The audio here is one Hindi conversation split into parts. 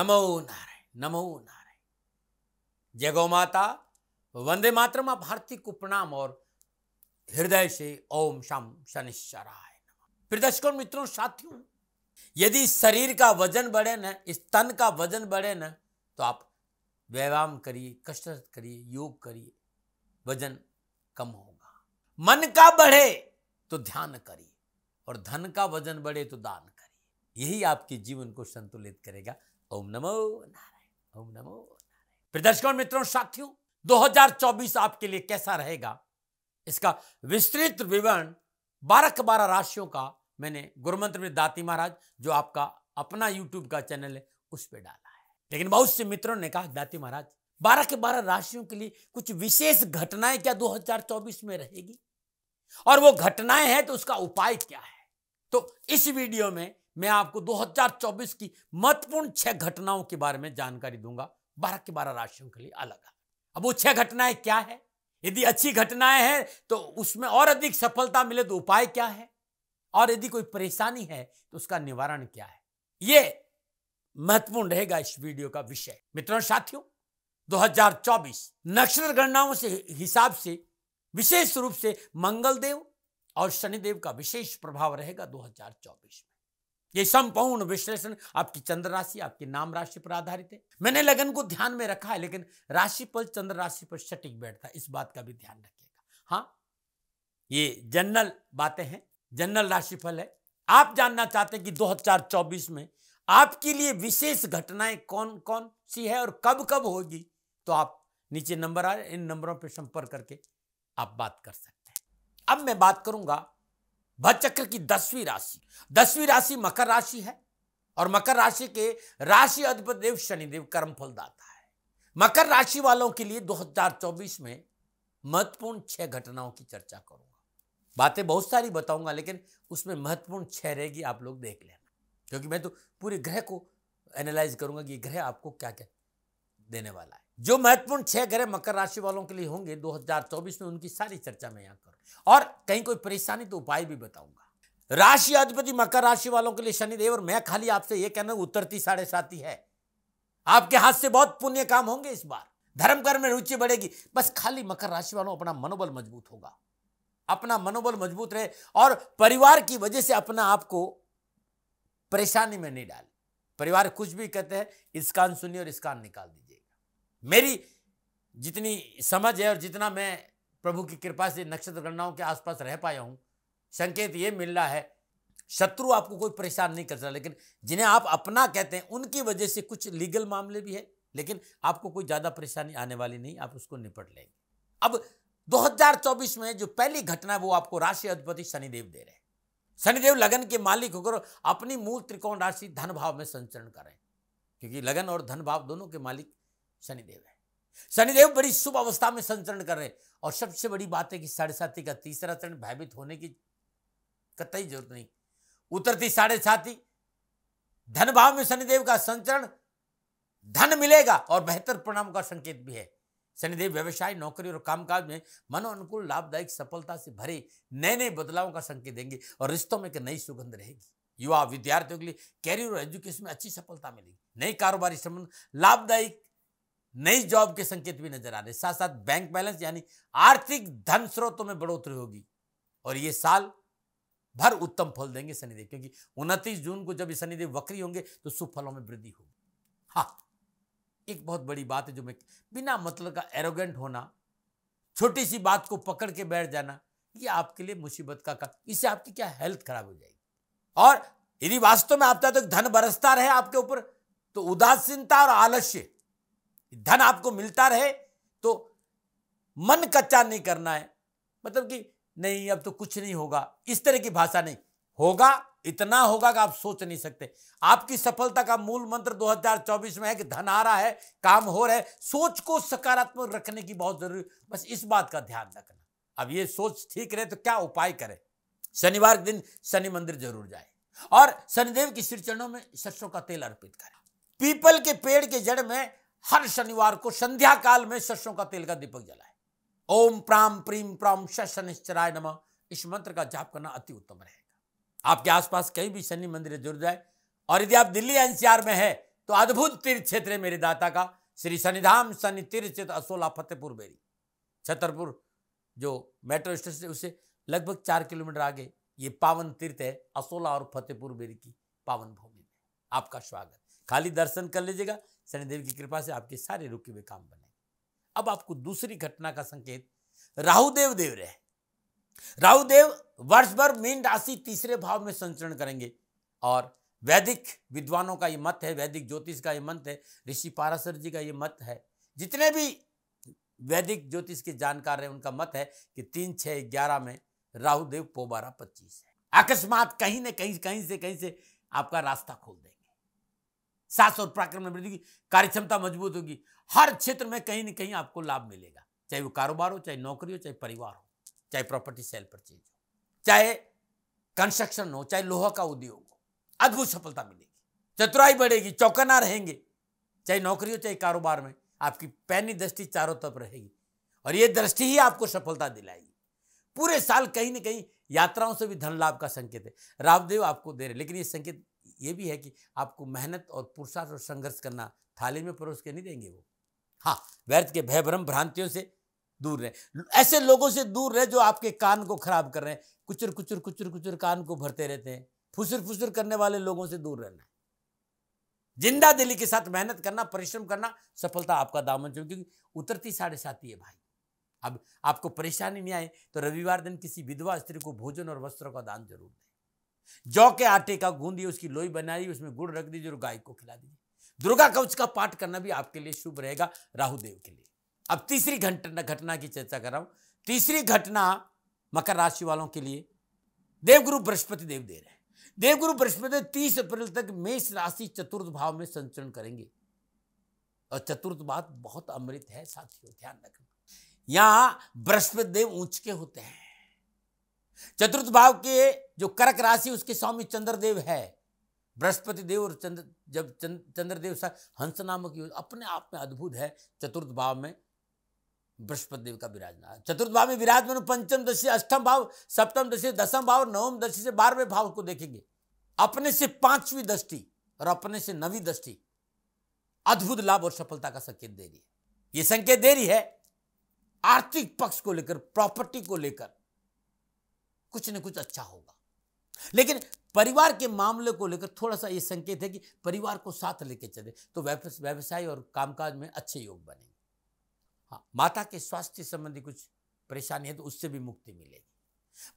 नमो नारायण नमो नारायण जय गौ माता वंदे मातरम आप भारती को प्रणाम और हृदय से ओम शम शनिश्चराय प्रिय दर्शकों मित्रों साथियों यदि शरीर का वजन बढ़े न इस तन का वजन बढ़े न तो आप व्यायाम करिए कसरत करिए योग करिए वजन कम होगा मन का बढ़े तो ध्यान करिए और धन का वजन बढ़े तो दान करिए यही आपके जीवन को संतुलित करेगा ओम नमो नारायण ओम नमो नारायण प्रिय दर्शकों मित्रों साथियों 2024 आपके लिए कैसा रहेगा इसका विस्तृत विवरण बारह के बारह राशियों का मैंने गुरुमंत्र में दाती महाराज जो आपका अपना यूट्यूब का चैनल है उस पर डाला है लेकिन बहुत से मित्रों ने कहा दाती महाराज बारह के बारह राशियों के लिए कुछ विशेष घटनाएं क्या 2024 में रहेगी और वो घटनाएं हैं तो उसका उपाय क्या है तो इस वीडियो में मैं आपको 2024 की महत्वपूर्ण छह घटनाओं के बारे में जानकारी दूंगा बारह के बारह राशियों के लिए अलग अब वो छह घटनाएं क्या है यदि अच्छी घटनाएं हैं तो उसमें और अधिक सफलता मिले तो उपाय क्या है और यदि कोई परेशानी है तो उसका निवारण क्या है ये महत्वपूर्ण रहेगा इस वीडियो का विषय मित्रों साथियों 2024 नक्षत्र गणनाओं से हिसाब से विशेष रूप से मंगल देव और शनिदेव का विशेष प्रभाव रहेगा 2024 में ये संपूर्ण विश्लेषण आपकी चंद्र राशि आपके नाम राशि पर आधारित है मैंने लगन को ध्यान में रखा है लेकिन राशि पर चंद्र राशि पर सटीक बैठता है इस बात का भी ध्यान रखिएगा हाँ ये जनरल बातें हैं जनरल राशिफल है आप जानना चाहते हैं कि 2024 में आपके लिए विशेष घटनाएं कौन कौन सी है और कब कब होगी तो आप नीचे नंबर आ रहे इन नंबरों पर संपर्क करके आप बात कर सकते हैं अब मैं बात करूंगा भचक्र की दसवीं राशि दसवीं राशि मकर राशि है और मकर राशि के राशि अधिपत देव शनिदेव कर्म फलदाता है मकर राशि वालों के लिए 2024 में महत्वपूर्ण छह घटनाओं की चर्चा करूंगा बातें बहुत सारी बताऊंगा लेकिन उसमें महत्वपूर्ण छह रहेगी आप लोग देख लेना क्योंकि मैं तो पूरे ग्रह को एनालाइज करूंगा कि ग्रह आपको क्या क्या देने वाला है जो महत्वपूर्ण छह ग्रह मकर राशि वालों के लिए होंगे 2024 में उनकी सारी चर्चा मैं यहाँ करूं और कहीं कोई परेशानी तो उपाय भी बताऊंगा राशि अधिपति मकर राशि वालों के लिए शनिदेव और मैं खाली आपसे ये कहना उतरती साढ़े साथी है आपके हाथ से बहुत पुण्य काम होंगे इस बार धर्म कर्म में रुचि बढ़ेगी बस खाली मकर राशि वालों अपना मनोबल मजबूत होगा अपना मनोबल मजबूत रहे और परिवार की वजह से अपना आपको परेशानी में नहीं डाले परिवार कुछ भी कहते हैं इस कान सुनिए और इस कान निकाल दीजिए मेरी जितनी समझ है और जितना मैं प्रभु की कृपा से नक्षत्र गणनाओं के आसपास रह पाया हूँ संकेत ये मिल रहा है शत्रु आपको कोई परेशान नहीं करता लेकिन जिन्हें आप अपना कहते हैं उनकी वजह से कुछ लीगल मामले भी है लेकिन आपको कोई ज़्यादा परेशानी आने वाली नहीं आप उसको निपट लेंगे अब 2024 में जो पहली घटना है वो आपको राशि अधिपति शनिदेव दे रहे हैं शनिदेव लगन के मालिक होकर अपनी मूल त्रिकोण राशि धन भाव में संचरण करें क्योंकि लगन और धन भाव दोनों के मालिक शनिदेव है शनिदेव बड़ी शुभ अवस्था में संचरण कर रहे और सबसे बड़ी बात है कि साढ़े साथी का तीसरा चरण भयभीत होने की कतई जरूरत नहीं उतरती साढ़े साथी धन भाव में शनिदेव का संचरण धन मिलेगा और बेहतर परिणाम का संकेत भी है शनिदेव व्यवसाय नौकरी और कामकाज में मनो अनुकूल लाभदायक सफलता से भरे नए नए बदलावों का संकेत देंगे और रिश्तों में एक नई सुगंध रहेगी युवा विद्यार्थियों के लिए कैरियर और एजुकेशन में अच्छी सफलता मिलेगी नए कारोबारी संबंध लाभदायक नई जॉब के संकेत भी नजर आ रहे साथ साथ बैंक बैलेंस यानी आर्थिक धन स्रोतों में बढ़ोतरी होगी और ये साल भर उत्तम फल देंगे शनिदेव क्योंकि उनतीस जून को जब शनिदेव वक्री होंगे तो सुफलों में वृद्धि होगी हाँ एक बहुत बड़ी बात है जो मैं बिना मतलब का एरोगेंट होना छोटी सी बात को पकड़ के बैठ जाना ये आपके लिए मुसीबत का काम इससे आपकी क्या हेल्थ खराब हो जाएगी और यदि वास्तव में आप चाहते तो धन बरसता रहे आपके ऊपर तो उदासीनता और आलस्य धन आपको मिलता रहे तो मन कच्चा नहीं करना है मतलब कि नहीं अब तो कुछ नहीं होगा इस तरह की भाषा नहीं होगा इतना होगा कि आप सोच नहीं सकते आपकी सफलता का मूल मंत्र 2024 में है कि धन आ रहा है काम हो रहा है सोच को सकारात्मक रखने की बहुत जरूरी बस इस बात का ध्यान रखना अब ये सोच ठीक रहे तो क्या उपाय करें शनिवार के दिन शनि मंदिर जरूर जाए और शनिदेव की श्री चरणों में सरसों का तेल अर्पित करें पीपल के पेड़ के जड़ में हर शनिवार को संध्या काल में सरसों का तेल का दीपक जलाए ओम प्राम प्रीम प्राम शनिश्चराय नमः इस मंत्र का जाप करना अति उत्तम रहेगा आपके आसपास कहीं भी शनि मंदिर जुड़ जाए और यदि आप दिल्ली एनसीआर में है तो अद्भुत तीर्थ क्षेत्र है मेरे दाता का श्री शनिधाम शनि तीर्थ क्षेत्र असोला फतेहपुर बेरी छतरपुर जो मेट्रो स्टेशन है लगभग चार किलोमीटर आगे ये पावन तीर्थ है असोला और फतेहपुर बेरी की पावन भूमि में आपका स्वागत खाली दर्शन कर लीजिएगा शनिदेव की कृपा से आपके सारे रुके हुए काम बने अब आपको दूसरी घटना का संकेत राहुदेव देव रहे राहुदेव वर्ष भर मीन राशि तीसरे भाव में संचरण करेंगे और वैदिक विद्वानों का ये मत है वैदिक ज्योतिष का ये मत है ऋषि पारासर जी का ये मत है जितने भी वैदिक ज्योतिष के जानकार हैं उनका मत है कि तीन छः ग्यारह में राहुदेव पोबारा पच्चीस है अकस्मात कहीं न कहीं कहीं से कहीं से आपका रास्ता खोल दे साहस और पराक्रम में वृद्धि कार्यक्षमता मजबूत होगी हर क्षेत्र में कहीं ना कहीं आपको लाभ मिलेगा चाहे वो कारोबार हो चाहे नौकरी हो चाहे परिवार हो चाहे प्रॉपर्टी सेल परचेज हो चाहे कंस्ट्रक्शन हो चाहे लोहा का उद्योग हो अद्भुत सफलता मिलेगी चतुराई बढ़ेगी चौकना रहेंगे चाहे नौकरी हो चाहे कारोबार में आपकी पैनी दृष्टि चारों तरफ रहेगी और ये दृष्टि ही आपको सफलता दिलाएगी पूरे साल कहीं ना कहीं यात्राओं से भी धन लाभ का संकेत है रामदेव आपको दे रहे लेकिन ये संकेत ये भी है कि आपको मेहनत और पुरुषार्थ और संघर्ष करना थाली में परोस के नहीं देंगे वो हाँ व्यर्थ के भयभ्रम भ्रांतियों से दूर रहे ऐसे लोगों से दूर रहे जो आपके कान को खराब कर रहे हैं कुचर कुचर कुचर कुचर कान को भरते रहते हैं फुसर फुसर करने वाले लोगों से दूर रहना है जिंदा दिली के साथ मेहनत करना परिश्रम करना सफलता आपका दामन चुन क्योंकि उतरती साढ़े साथ ही है भाई अब आपको परेशानी नहीं आए तो रविवार दिन किसी विधवा स्त्री को भोजन और वस्त्रों का दान जरूर दें जौ के आटे का गूंदी उसकी लोई बनाई उसमें गुड़ रख दीजिए और गाय को खिला दीजिए दुर्गा कवच का पाठ करना भी आपके लिए शुभ रहेगा राहुदेव के लिए अब तीसरी घटना घटना की चर्चा कर रहा हूं तीसरी घटना मकर राशि वालों के लिए देवगुरु बृहस्पति देव दे रहे हैं देवगुरु बृहस्पति तीस अप्रैल तक मेष राशि चतुर्थ भाव में संचरण करेंगे और चतुर्थ भाव बहुत अमृत है साथियों ध्यान रखना यहां बृहस्पति देव ऊंच के होते हैं चतुर्थ भाव के जो कर्क राशि उसके स्वामी चंद्रदेव है बृहस्पति देव और चंद्र जब चंद्रदेव सर हंस नामक अपने आप में अद्भुत है चतुर्थ भाव में बृहस्पति देव का विराजमान चतुर्थ भाव में विराजमान पंचम दशी अष्टम भाव सप्तम दशी दसम भाव नवम दशी से बारहवें भाव को देखेंगे अपने से पांचवी दृष्टि और अपने से नवी दृष्टि अद्भुत लाभ और सफलता का संकेत दे रही है यह संकेत दे रही है आर्थिक पक्ष को लेकर प्रॉपर्टी को लेकर कुछ न कुछ अच्छा होगा लेकिन परिवार के मामले को लेकर थोड़ा सा ये संकेत है कि परिवार को साथ लेकर चले तो व्यवसाय और कामकाज में अच्छे योग बनेंगे हाँ माता के स्वास्थ्य संबंधी कुछ परेशानी है तो उससे भी मुक्ति मिलेगी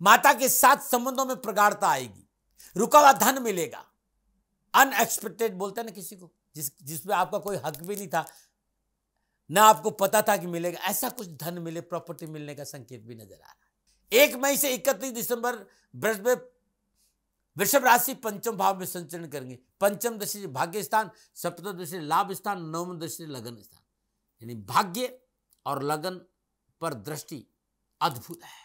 माता के साथ संबंधों में प्रगाढ़ता आएगी रुका हुआ धन मिलेगा अनएक्सपेक्टेड बोलते हैं ना किसी को जिस जिसमें आपका कोई हक भी नहीं था ना आपको पता था कि मिलेगा ऐसा कुछ धन मिले प्रॉपर्टी मिलने का संकेत भी नजर आ रहा है एक मई से इकतीस दिसंबर बृहस्पति वृषभ राशि पंचम भाव में संचरण करेंगे पंचम दृष्टि भाग्य स्थान सप्तम दृष्टि लाभ स्थान नवम दृष्टि लगन स्थान यानी भाग्य और लगन पर दृष्टि अद्भुत है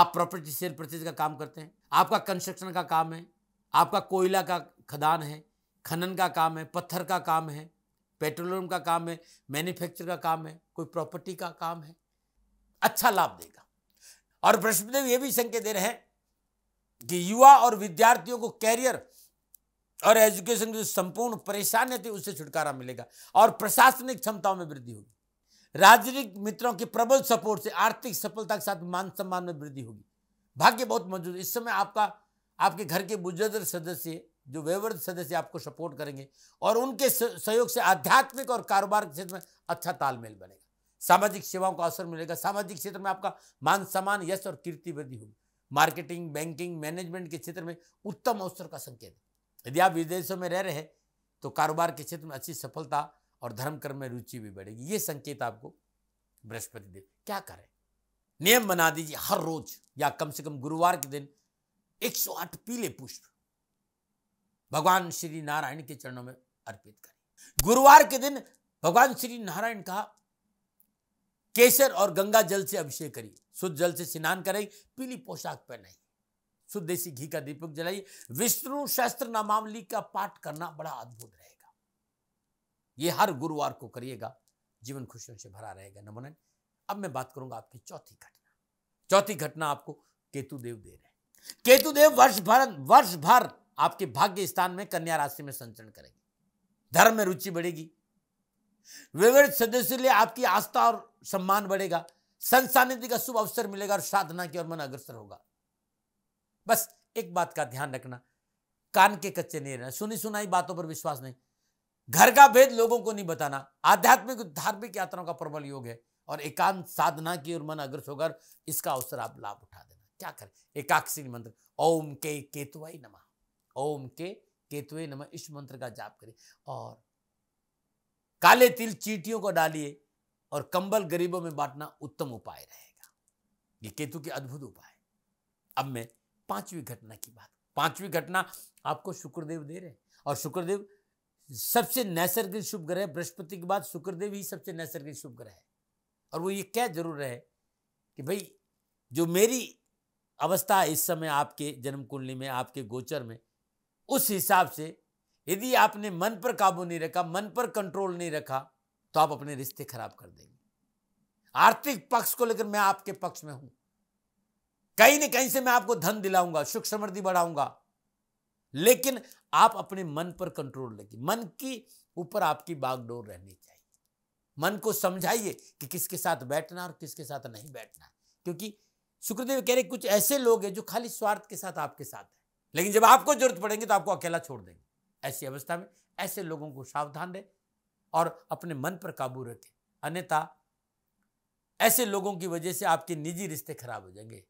आप प्रॉपर्टी सेल परचेज का काम करते हैं आपका कंस्ट्रक्शन का काम है आपका कोयला का खदान है खनन का काम है पत्थर का काम है पेट्रोलियम का काम है मैन्युफैक्चर का काम है कोई प्रॉपर्टी का काम है अच्छा लाभ देगा और बृहस्पतिदेव ये भी संकेत दे रहे हैं कि युवा और विद्यार्थियों को कैरियर और एजुकेशन की संपूर्ण परेशानी थी उससे छुटकारा मिलेगा और प्रशासनिक क्षमताओं में वृद्धि होगी राजनीतिक मित्रों के प्रबल सपोर्ट से आर्थिक सफलता के साथ मान सम्मान में वृद्धि होगी भाग्य बहुत मजबूत इस समय आपका आपके घर के बुजुर्ग सदस्य जो वेवर्ध सदस्य आपको सपोर्ट करेंगे और उनके सहयोग से आध्यात्मिक और कारोबार के क्षेत्र में अच्छा तालमेल बनेगा सामाजिक सेवाओं का अवसर मिलेगा सामाजिक क्षेत्र में आपका मान सम्मान यश और कीर्ति वृद्धि होगी मार्केटिंग बैंकिंग मैनेजमेंट के क्षेत्र में उत्तम अवसर का संकेत है यदि आप विदेशों में रह रहे हैं तो कारोबार के क्षेत्र में अच्छी सफलता और धर्म कर्म में रुचि भी बढ़ेगी ये संकेत आपको बृहस्पति देव क्या करें नियम बना दीजिए हर रोज या कम से कम गुरुवार के दिन 108 पीले पुष्प भगवान श्री नारायण के चरणों में अर्पित करें गुरुवार के दिन भगवान श्री नारायण का केसर और गंगा जल से अभिषेक करिए शुद्ध जल से स्नान कराइए पीली पोशाक पहनाई शुद्ध देसी घी का दीपक जलाइए विष्णु शास्त्र नामावली का पाठ करना बड़ा अद्भुत रहेगा ये हर गुरुवार को करिएगा जीवन खुशियों से भरा रहेगा नमन अब मैं बात करूंगा आपकी चौथी घटना चौथी घटना आपको केतु देव दे रहे हैं केतु देव वर्ष भर वर्ष भर आपके भाग्य स्थान में कन्या राशि में संचरण करेंगे धर्म में रुचि बढ़ेगी विविध सदस्य लिए आपकी आस्था और सम्मान बढ़ेगा संसानिधि का शुभ अवसर मिलेगा और साधना की ओर मन अग्रसर होगा बस एक बात का ध्यान रखना कान के कच्चे नहीं रहना सुनी सुनाई बातों पर विश्वास नहीं घर का भेद लोगों को नहीं बताना आध्यात्मिक धार्मिक यात्राओं का प्रबल योग है और एकांत साधना की ओर मन अग्रसर होकर इसका अवसर आप लाभ उठा देना क्या करें एकाक्षी मंत्र ओम के केतुआई नमा ओम के केतुए नमः इस मंत्र का जाप करें और काले तिल चीटियों को डालिए और कंबल गरीबों में बांटना उत्तम उपाय रहेगा ये केतु के अद्भुत उपाय अब मैं पांचवी घटना की बात पांचवी घटना आपको शुक्रदेव दे रहे हैं और शुक्रदेव सबसे नैसर्गिक शुभ ग्रह बृहस्पति के बाद शुक्रदेव ही सबसे नैसर्गिक शुभ ग्रह है और वो ये कह जरूर रहे कि भाई जो मेरी अवस्था इस समय आपके जन्म कुंडली में आपके गोचर में उस हिसाब से यदि आपने मन पर काबू नहीं रखा मन पर कंट्रोल नहीं रखा तो आप अपने रिश्ते खराब कर देंगे आर्थिक पक्ष को लेकर मैं आपके पक्ष में हूं कहीं ना कहीं से मैं आपको धन दिलाऊंगा सुख समृद्धि बढ़ाऊंगा लेकिन आप अपने मन पर कंट्रोल रखिए मन की ऊपर आपकी बागडोर रहनी चाहिए मन को समझाइए कि किसके साथ बैठना और किसके साथ नहीं बैठना क्योंकि सुखदेव कह रहे कुछ ऐसे लोग हैं जो खाली स्वार्थ के साथ आपके साथ हैं लेकिन जब आपको जरूरत पड़ेंगे तो आपको अकेला छोड़ देंगे ऐसी अवस्था में ऐसे लोगों को सावधान रहे और अपने मन पर काबू रखें अन्यथा ऐसे लोगों की वजह से आपके निजी रिश्ते खराब हो जाएंगे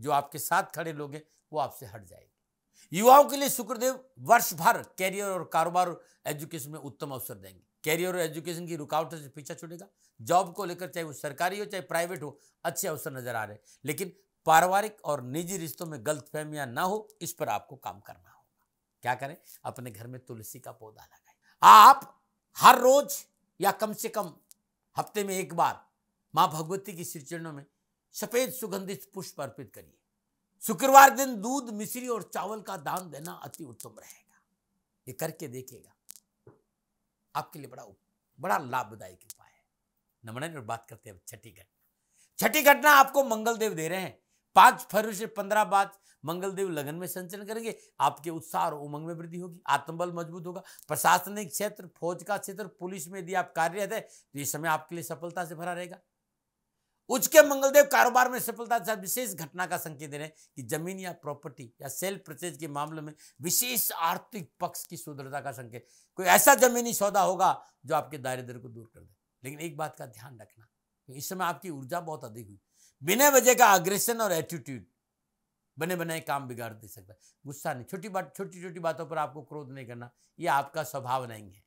जो आपके साथ खड़े लोग हैं वो आपसे हट जाएंगे युवाओं के लिए शुक्रदेव वर्ष भर कैरियर और कारोबार एजुकेशन में उत्तम अवसर देंगे कैरियर और एजुकेशन की रुकावटों से पीछा छूटेगा जॉब को लेकर चाहे वो सरकारी हो चाहे प्राइवेट हो अच्छे अवसर नजर आ रहे हैं लेकिन पारिवारिक और निजी रिश्तों में गलत फहमियाँ ना हो इस पर आपको काम करना हो क्या करें अपने घर में तुलसी का पौधा लगाएं आप हर रोज या कम से कम हफ्ते में एक बार माँ भगवती की श्रीचरणों में सफेद सुगंधित पुष्प अर्पित करिए शुक्रवार दिन दूध मिश्री और चावल का दान देना अति उत्तम रहेगा ये करके देखिएगा आपके लिए बड़ा बड़ा लाभदायक उपाय है नमन और बात करते हैं छठी घटना छठी घटना आपको मंगलदेव दे रहे हैं पांच फरवरी से पंद्रह बाद मंगलदेव लगन में संचरण करेंगे आपके उत्साह और उमंग में वृद्धि होगी आत्मबल मजबूत होगा प्रशासनिक क्षेत्र फौज का क्षेत्र पुलिस में यदि आप कार्यरत है तो ये समय आपके लिए सफलता से भरा रहेगा उच्च के मंगलदेव कारोबार में सफलता के विशेष घटना का संकेत दे रहे हैं कि जमीन या प्रॉपर्टी या सेल परचेज के मामले में विशेष आर्थिक पक्ष की सुदृढ़ता का संकेत कोई ऐसा जमीनी सौदा होगा जो आपके दायरे को दूर कर दे लेकिन एक बात का ध्यान रखना इस समय आपकी ऊर्जा बहुत अधिक हुई बिना वजह का अग्रेशन और एटीट्यूड बने बनाए काम बिगाड़ दे सकता है गुस्सा नहीं छोटी बात छोटी छोटी बातों पर आपको क्रोध नहीं करना ये आपका स्वभाव नहीं है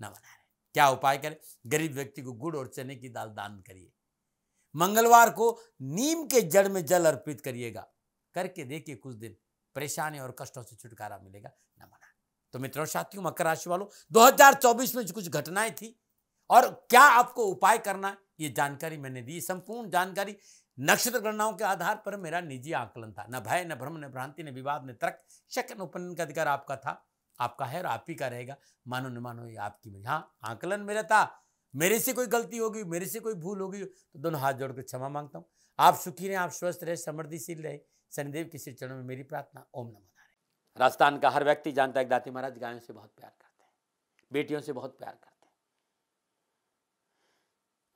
ना बना रहे क्या उपाय करें गरीब व्यक्ति को गुड़ और चने की दाल दान करिए मंगलवार को नीम के जड़ में जल अर्पित करिएगा करके देखिए कुछ दिन परेशानी और कष्टों से छुटकारा मिलेगा न मना तो मित्रों साथियों मकर राशि वालों दो में कुछ घटनाएं थी और क्या आपको उपाय करना है ये जानकारी मैंने दी संपूर्ण जानकारी नक्षत्र गणनाओं के आधार पर मेरा निजी आकलन था न भय न भ्रम न भ्रांति न विवाद न तर्क शक उपनयन का अधिकार आपका था आपका है और आप ही का रहेगा मानो न मानो ये आपकी हाँ आकलन मेरा था मेरे से कोई गलती होगी मेरे से कोई भूल होगी तो दोनों हाथ जोड़कर क्षमा मांगता हूँ आप सुखी रहें आप स्वस्थ रहे समृद्धिशील रहे शनिदेव के श्री चरणों में मेरी प्रार्थना ओम नमो नारायण राजस्थान का हर व्यक्ति जानता है दाती महाराज गायों से बहुत प्यार करते हैं बेटियों से बहुत प्यार करते हैं